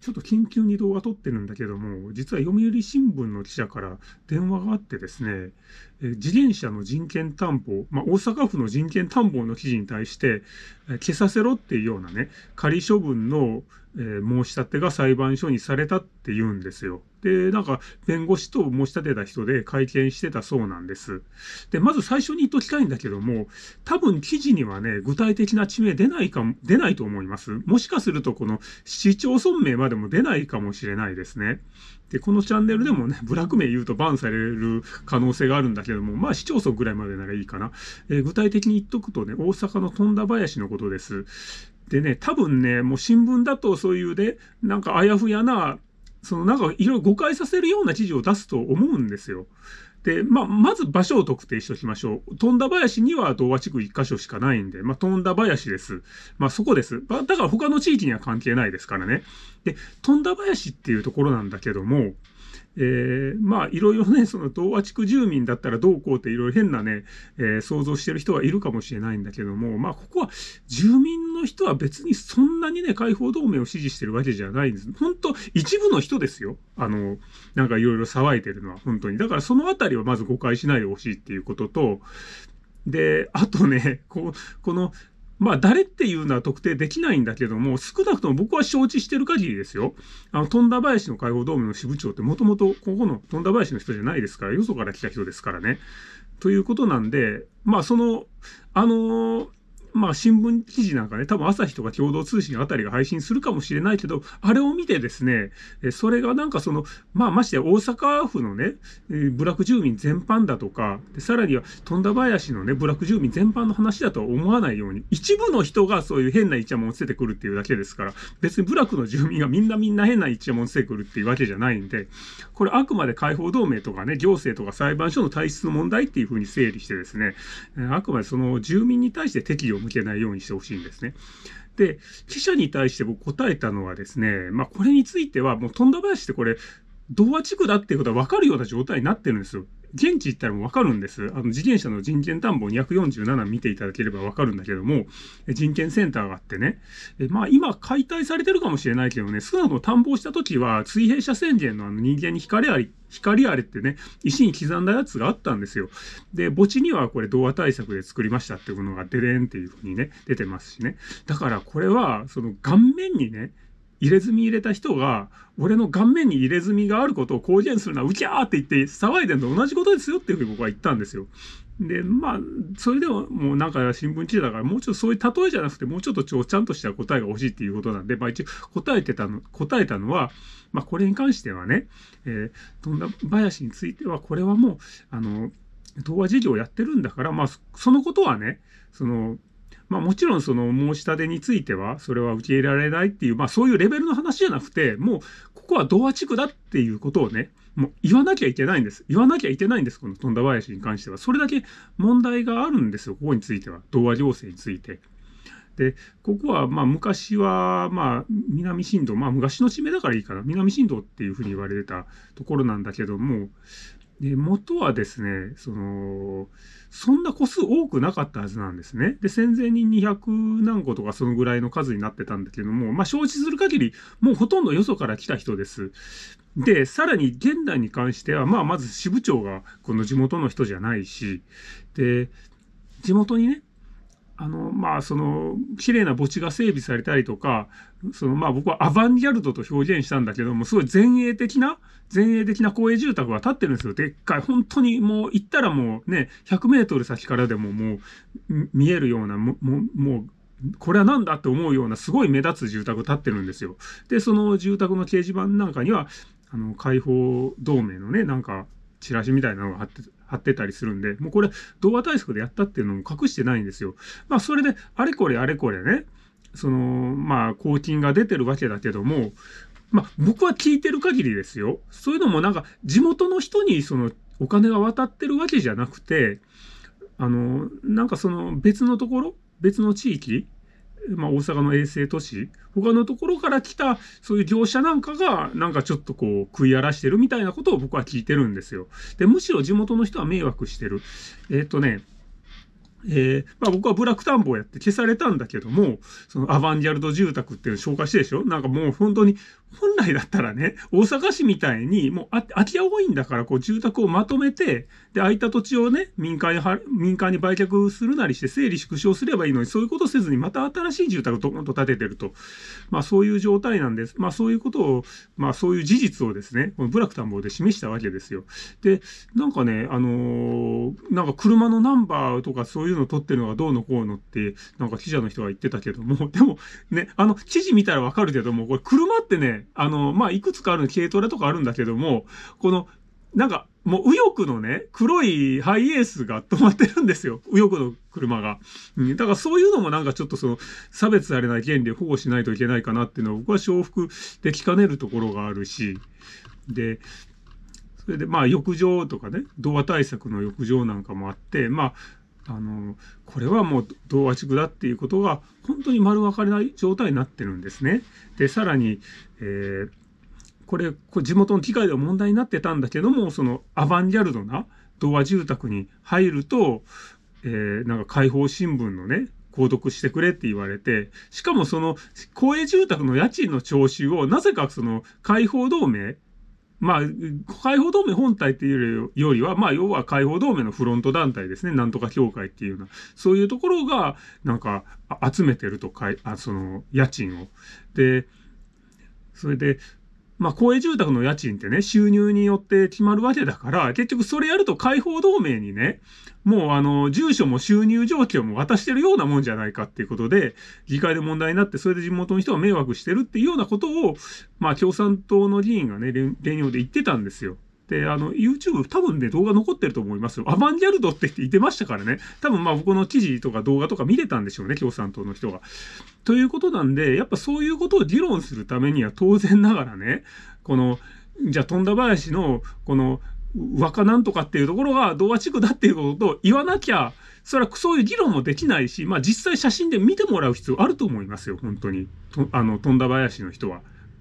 ちょっと緊急に動画撮ってるんだけども、実は読売新聞の記者から電話があってですね、自転車の人権担保、まあ、大阪府の人権担保の記事に対して、消させろっていうようなね、仮処分のえー、申し立てが裁判所にされたって言うんですよ。で、なんか、弁護士と申し立てた人で会見してたそうなんです。で、まず最初に言っときたいんだけども、多分記事にはね、具体的な地名出ないかも、出ないと思います。もしかすると、この市町村名までも出ないかもしれないですね。で、このチャンネルでもね、ブラック名言うとバンされる可能性があるんだけども、まあ市町村ぐらいまでならいいかな。えー、具体的に言っとくとね、大阪の富田林のことです。でね、多分ね、もう新聞だとそういうね、なんかあやふやな、そのなんかいろいろ誤解させるような記事を出すと思うんですよ。で、まあ、まず場所を特定しておきましょう。富田林には童話地区1箇所しかないんで、まあ、富田林です。まあ、そこです。だから他の地域には関係ないですからね。で、富田林っていうところなんだけども、えー、まあ、いろいろね、その童話地区住民だったらどうこうっていろいろ変なね、えー、想像してる人はいるかもしれないんだけども、まあ、ここは住民の人は別にそんなにね、解放同盟を支持してるわけじゃないんです。本当一部の人ですよ。あの、なんかいろいろ騒いでるのは本当に。だからそのあたりはまず誤解しないでほしいっていうことと、で、あとね、こう、この、まあ、誰っていうのは特定できないんだけども、少なくとも僕は承知してる限りですよ。あの、富田林の解放同盟の支部長ってもともとここの富田林の人じゃないですから、よそから来た人ですからね。ということなんで、まあ、その、あのーまあ新聞記事なんかね、多分朝日とか共同通信あたりが配信するかもしれないけど、あれを見てですね、それがなんかその、まあまして大阪府のね、部落住民全般だとか、さらには富田林のね、部落住民全般の話だとは思わないように、一部の人がそういう変なイチャモンをつけてくるっていうだけですから、別に部落の住民がみんなみんな変なイチャモンをつけてくるっていうわけじゃないんで、これあくまで解放同盟とかね、行政とか裁判所の体質の問題っていうふうに整理してですね、あくまでその住民に対して適宜向けないようにしてほしいんですね。で、記者に対して僕答えたのはですね、まあこれについてはもう富田林ってこれ、童話地区だっていうことは分かるような状態になってるんですよ。現地行ったらもうわかるんです。あの、自転車の人権担保247見ていただければわかるんだけども、人権センターがあってね、えまあ今解体されてるかもしれないけどね、スナの担保した時は、水平車宣言のあの人間に光あり、光あれってね、石に刻んだやつがあったんですよ。で、墓地にはこれ、童話対策で作りましたっていうものがデーンっていうふうにね、出てますしね。だからこれは、その顔面にね、入れ墨入れた人が、俺の顔面に入れ墨があることを公言するなうきゃーって言って騒いでるのと同じことですよっていうふうに僕は言ったんですよ。で、まあ、それでももうなんか新聞記事だから、もうちょっとそういう例えじゃなくて、もうちょっとちょちゃんとした答えが欲しいっていうことなんで、まあ一応答えてたの、答えたのは、まあこれに関してはね、えー、富田林については、これはもう、あの、東和事業やってるんだから、まあそのことはね、その、まあ、もちろんその申し立てについてはそれは受け入れられないっていう、まあ、そういうレベルの話じゃなくてもうここは童話地区だっていうことをねもう言わなきゃいけないんです。言わなきゃいけないんです。この富田林に関しては。それだけ問題があるんですよ。ここについては。童話行政について。で、ここは、まあ、昔は、まあ、南新道、まあ、昔の地名だからいいかな。南新道っていうふうに言われてたところなんだけども、で、元はですね、その、そんな個数多くなかったはずなんですね。で、戦前に200何個とかそのぐらいの数になってたんだけども、まあ、承知する限り、もうほとんどよそから来た人です。で、さらに現代に関しては、まあ、まず支部長がこの地元の人じゃないし、で、地元にね、あのまあその綺麗な墓地が整備されたりとかそのまあ僕はアバンギャルドと表現したんだけどもすごい前衛的な前衛的な公営住宅が建ってるんですよでっかい本当にもう行ったらもうね100メートル先からでももう見えるようなもももうこれは何だって思うようなすごい目立つ住宅建ってるんですよ。でその住宅の掲示板なんかにはあの解放同盟のねなんかチラシみたいなのが貼って貼ってたりするんで、もうこれ、動画対策でやったっていうのも隠してないんですよ。まあ、それで、あれこれあれこれね、その、まあ、公金が出てるわけだけども、まあ、僕は聞いてる限りですよ。そういうのもなんか、地元の人にその、お金が渡ってるわけじゃなくて、あの、なんかその別のところ、別の地域まあ、大阪の衛星都市、他のところから来た、そういう業者なんかが、なんかちょっとこう、食い荒らしてるみたいなことを僕は聞いてるんですよ。で、むしろ地元の人は迷惑してる。えっ、とね、えー、まあ、僕はブラック担保やって消されたんだけども、そのアバンギャルド住宅っていうの紹介してでしょなんかもう本当に、本来だったらね、大阪市みたいにもう空き家多いんだから、こう住宅をまとめて、で、空いた土地をね、民間に民間に売却するなりして整理縮小すればいいのに、そういうことせずにまた新しい住宅をどんと建ててると。まあそういう状態なんです。まあそういうことを、まあそういう事実をですね、このブラック探訪で示したわけですよ。で、なんかね、あのー、なんか車のナンバーとかそういうの取ってるのがどうのこうのって、なんか記者の人が言ってたけども、でもね、あの、記事見たらわかるけども、これ車ってね、あの、まあいくつかある軽トラとかあるんだけども、この、なんかもう右翼のね、黒いハイエースが止まってるんですよ。右翼の車が。だからそういうのもなんかちょっとその差別されない権利を保護しないといけないかなっていうのは僕は承服できかねるところがあるし。で、それでまあ浴場とかね、童話対策の浴場なんかもあって、まあ、あの、これはもう童話地区だっていうことが本当に丸分かりない状態になってるんですね。で、さらに、えーこれ、これ地元の議会では問題になってたんだけども、そのアバンギャルドな童話住宅に入ると、えー、なんか解放新聞のね、購読してくれって言われて、しかもその公営住宅の家賃の徴収を、なぜかその解放同盟、まあ、解放同盟本体っていうよりは、まあ、要は解放同盟のフロント団体ですね。なんとか協会っていうような。そういうところが、なんか、集めてるとかい、あその、家賃を。で、それで、まあ、公営住宅の家賃ってね、収入によって決まるわけだから、結局それやると解放同盟にね、もうあの、住所も収入状況も渡してるようなもんじゃないかっていうことで、議会で問題になって、それで地元の人が迷惑してるっていうようなことを、まあ、共産党の議員がね、連用で言ってたんですよ。で、あの、YouTube 多分ね、動画残ってると思いますよ。アバンギャルドって言ってましたからね。多分まあ僕の記事とか動画とか見れたんでしょうね、共産党の人が。ということなんで、やっぱそういうことを議論するためには当然ながらね、この、じゃあ富田林の、この、若なんとかっていうところが童話地区だっていうことを言わなきゃ、それはそういう議論もできないし、まあ実際写真で見てもらう必要あると思いますよ、本当に。とあの、富田林の人は。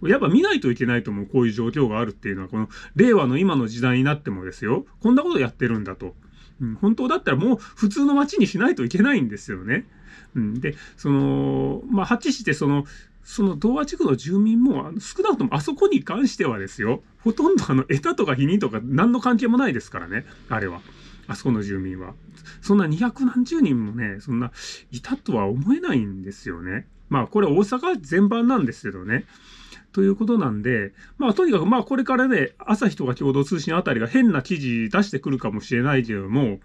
やっぱ見ないといけないと思う、こういう状況があるっていうのは、この令和の今の時代になってもですよ、こんなことやってるんだと。うん、本当だったらもう普通の街にしないといけないんですよね。うん、で、その、まあ、はっちしてその、その童話地区の住民も少なくともあそこに関してはですよ、ほとんどあの、得たとか否認とか何の関係もないですからね、あれは。あそこの住民は。そんな200何十人もね、そんないたとは思えないんですよね。まあこれ大阪全般なんですけどね。ということなんで、まあとにかくまあこれからね、朝日とか共同通信あたりが変な記事出してくるかもしれないけども、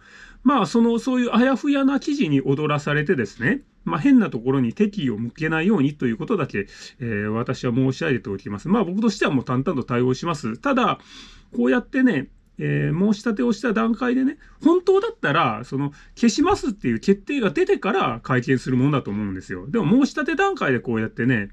まあその、そういうあやふやな記事に踊らされてですね、まあ変なところに敵意を向けないようにということだけ、えー、私は申し上げておきます。まあ僕としてはもう淡々と対応します。ただ、こうやってね、えー、申し立てをした段階でね、本当だったら、その、消しますっていう決定が出てから会見するものだと思うんですよ。でも申し立て段階でこうやってね、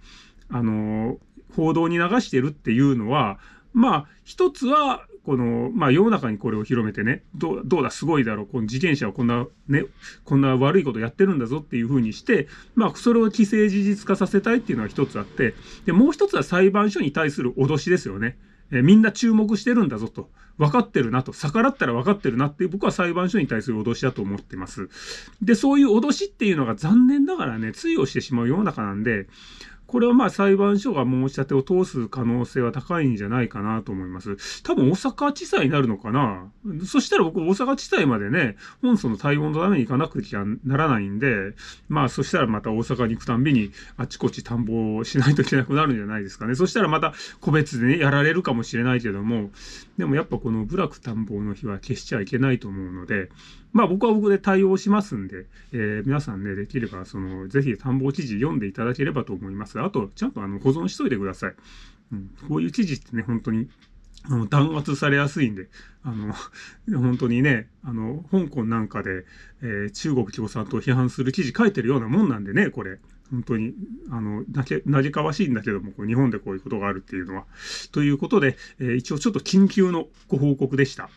あのー、報道に流してるっていうのは、まあ、一つは、この、まあ、世の中にこれを広めてね、どう、どうだ、すごいだろう、この自転車はこんな、ね、こんな悪いことやってるんだぞっていうふうにして、まあ、それを既成事実化させたいっていうのは一つあって、で、もう一つは裁判所に対する脅しですよね。えみんな注目してるんだぞと。分かってるなと、逆らったら分かってるなっていう僕は裁判所に対する脅しだと思ってます。で、そういう脅しっていうのが残念ながらね、通用してしまう世の中なんで、これはまあ裁判所が申し立てを通す可能性は高いんじゃないかなと思います。多分大阪地裁になるのかなそしたら僕大阪地裁までね、本村の対応のために行かなくちゃならないんで、まあそしたらまた大阪に行くたんびにあちこち探訪しないといけなくなるんじゃないですかね。そしたらまた個別でね、やられるかもしれないけども、でもやっぱこの部落探訪の日は消しちゃいけないと思うので、まあ僕は僕で対応しますんで、えー、皆さんね、できれば、その、ぜひ探訪記事読んでいただければと思います。あと、ちゃんとあの保存しといてください。うん、こういう記事ってね、本当にあの弾圧されやすいんで、あの、本当にね、あの、香港なんかで、えー、中国共産党を批判する記事書いてるようなもんなんでね、これ。本当に、あの、なけ、なじかわしいんだけども、日本でこういうことがあるっていうのは。ということで、えー、一応ちょっと緊急のご報告でした。